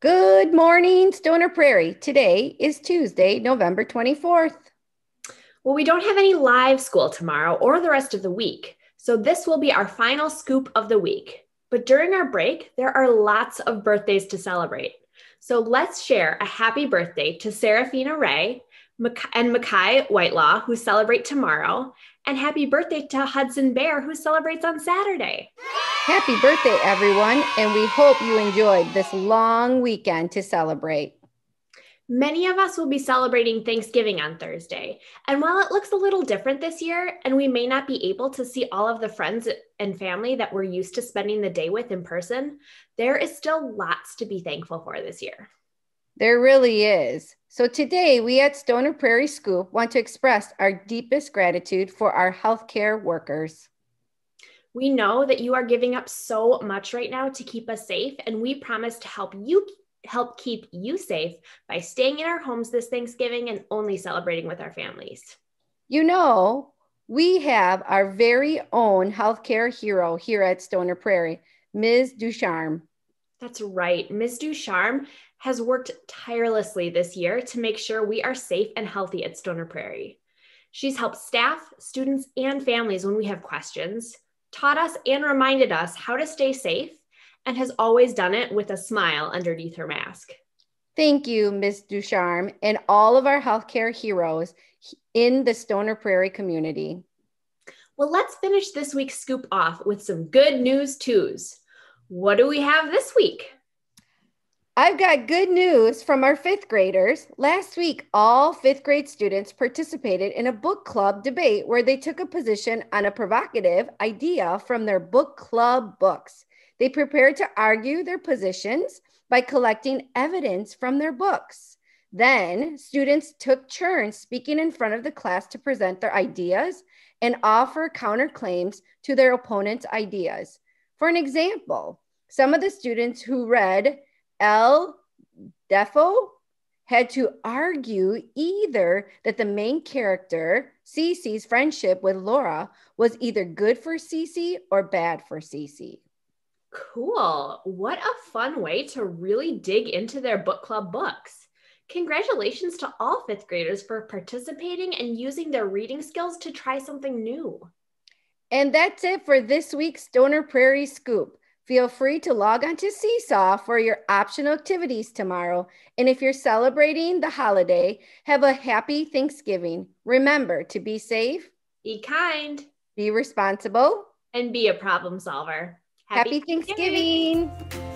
Good morning, Stoner Prairie. Today is Tuesday, November 24th. Well, we don't have any live school tomorrow or the rest of the week, so this will be our final scoop of the week. But during our break, there are lots of birthdays to celebrate. So let's share a happy birthday to Seraphina Ray and Mackay Whitelaw, who celebrate tomorrow, and happy birthday to Hudson Bear, who celebrates on Saturday. Happy birthday, everyone, and we hope you enjoyed this long weekend to celebrate. Many of us will be celebrating Thanksgiving on Thursday. And while it looks a little different this year, and we may not be able to see all of the friends and family that we're used to spending the day with in person, there is still lots to be thankful for this year. There really is. So today, we at Stoner Prairie Scoop want to express our deepest gratitude for our healthcare workers. We know that you are giving up so much right now to keep us safe, and we promise to help you help keep you safe by staying in our homes this Thanksgiving and only celebrating with our families. You know, we have our very own healthcare hero here at Stoner Prairie, Ms. Ducharme. That's right. Ms. Ducharme has worked tirelessly this year to make sure we are safe and healthy at Stoner Prairie. She's helped staff, students, and families when we have questions taught us and reminded us how to stay safe and has always done it with a smile underneath her mask. Thank you, Ms. Ducharme, and all of our healthcare heroes in the Stoner Prairie community. Well, let's finish this week's scoop off with some good news twos. What do we have this week? I've got good news from our fifth graders. Last week, all fifth grade students participated in a book club debate where they took a position on a provocative idea from their book club books. They prepared to argue their positions by collecting evidence from their books. Then, students took turns speaking in front of the class to present their ideas and offer counterclaims to their opponent's ideas. For an example, some of the students who read L Defo had to argue either that the main character, Cece's friendship with Laura, was either good for Cece or bad for Cece. Cool. What a fun way to really dig into their book club books. Congratulations to all fifth graders for participating and using their reading skills to try something new. And that's it for this week's Stoner Prairie Scoop. Feel free to log on to Seesaw for your optional activities tomorrow. And if you're celebrating the holiday, have a happy Thanksgiving. Remember to be safe, be kind, be responsible, and be a problem solver. Happy, happy Thanksgiving. Thanksgiving.